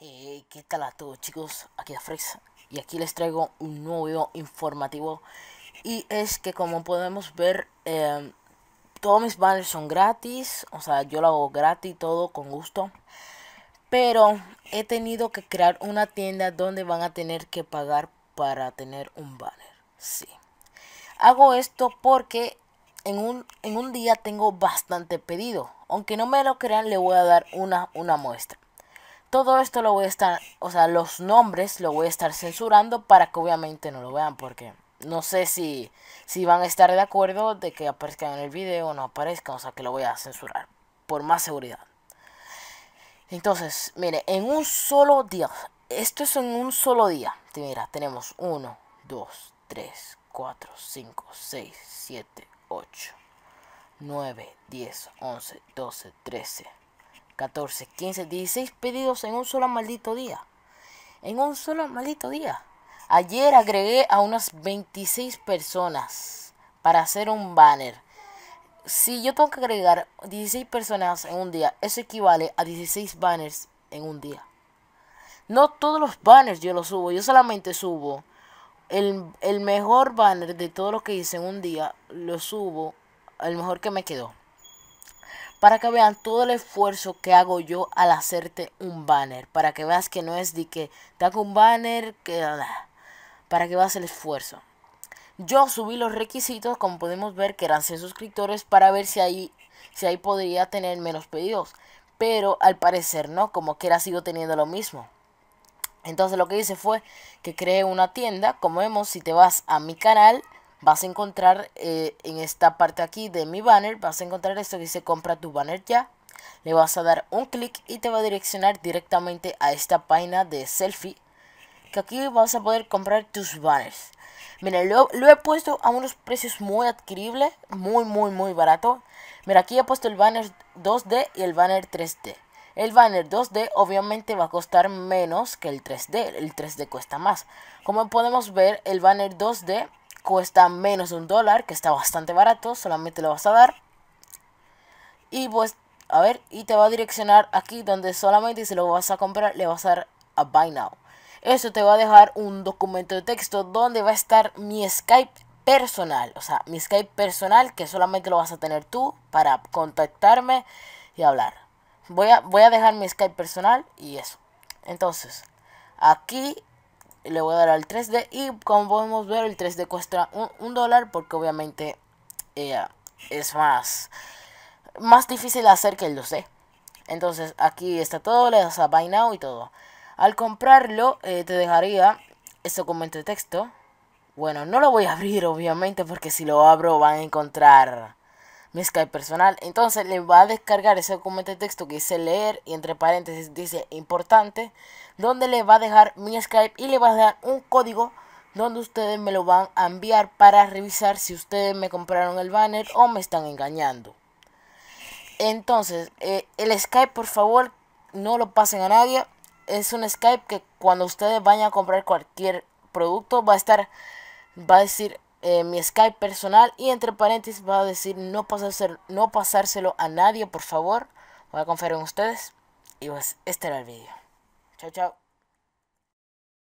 ¿Qué tal a todos chicos? Aquí es Frex y aquí les traigo un nuevo video informativo y es que como podemos ver em, todos mis banners son gratis, o sea yo lo hago gratis todo con gusto pero he tenido que crear una tienda donde van a tener que pagar para tener un banner, sí. Hago esto porque en un, en un día tengo bastante pedido, aunque no me lo crean le voy a dar una, una muestra. Todo esto lo voy a estar, o sea, los nombres lo voy a estar censurando para que obviamente no lo vean porque no sé si, si van a estar de acuerdo de que aparezcan en el video o no aparezcan, o sea que lo voy a censurar por más seguridad. Entonces, mire, en un solo día, esto es en un solo día. Mira, tenemos 1, 2, 3, 4, 5, 6, 7, 8, 9, 10, 11, 12, 13. 14, 15, 16 pedidos en un solo maldito día. En un solo maldito día. Ayer agregué a unas 26 personas para hacer un banner. Si yo tengo que agregar 16 personas en un día, eso equivale a 16 banners en un día. No todos los banners yo los subo, yo solamente subo el, mejor banner de todo lo que hice en un día, lo subo, el mejor que me quedó para que vean todo el esfuerzo que hago yo al hacerte un banner. Para que veas que no es de que te hago un banner, que ah, para que veas el esfuerzo. Yo subí los requisitos, como podemos ver, que eran 100 suscriptores para ver si ahí, si ahí podría tener menos pedidos. Pero al parecer no, como que era sigo teniendo lo mismo. Entonces lo que hice fue que creé una tienda, como vemos, si te vas a mi canal vas a encontrar eh, en esta parte aquí de mi banner, vas a encontrar esto que dice compra tu banner ya. Le vas a dar un clic y te va a direccionar directamente a esta página de selfie. Que aquí vas a poder comprar tus banners. Mira, lo, he puesto a unos precios muy adquiribles, muy, muy, muy barato. Mira, aquí he puesto el banner 2D y el banner 3D. El banner 2D obviamente va a costar menos que el 3D, el 3D cuesta más. Como podemos ver, el banner 2D cuesta menos de un dólar, que está bastante barato, solamente lo vas a dar. Y pues, a ver, y te va a direccionar aquí donde solamente si lo vas a comprar le vas a dar a Buy Now. Eso te va a dejar un documento de texto donde va a estar mi Skype personal, o sea, mi Skype personal que solamente lo vas a tener tú para contactarme y hablar. Voy a, voy a dejar mi Skype personal y eso. Entonces, aquí le voy a dar al 3D y como podemos ver el 3D cuesta un, dólar porque obviamente eh, es más, más difícil hacer que el 2D. Entonces aquí está todo, le das a Buy y todo. Al comprarlo eh, te dejaría este documento de texto. Bueno, no lo voy a abrir obviamente porque si lo abro van a encontrar Skype personal. Entonces le va a descargar ese documento de texto que dice leer y entre paréntesis dice importante, donde le va a dejar mi Skype y le va a dar un código donde ustedes me lo van a enviar para revisar si ustedes me compraron el banner o me están engañando. Entonces, eh, el Skype por favor no lo pasen a nadie. Es un Skype que cuando ustedes vayan a comprar cualquier producto va a estar, va a decir eh, mi Skype personal y entre paréntesis va a decir no, pasárselo, no pasárselo a nadie, por favor. Voy a confiar en ustedes. Y pues, este era el vídeo. Chao, chao.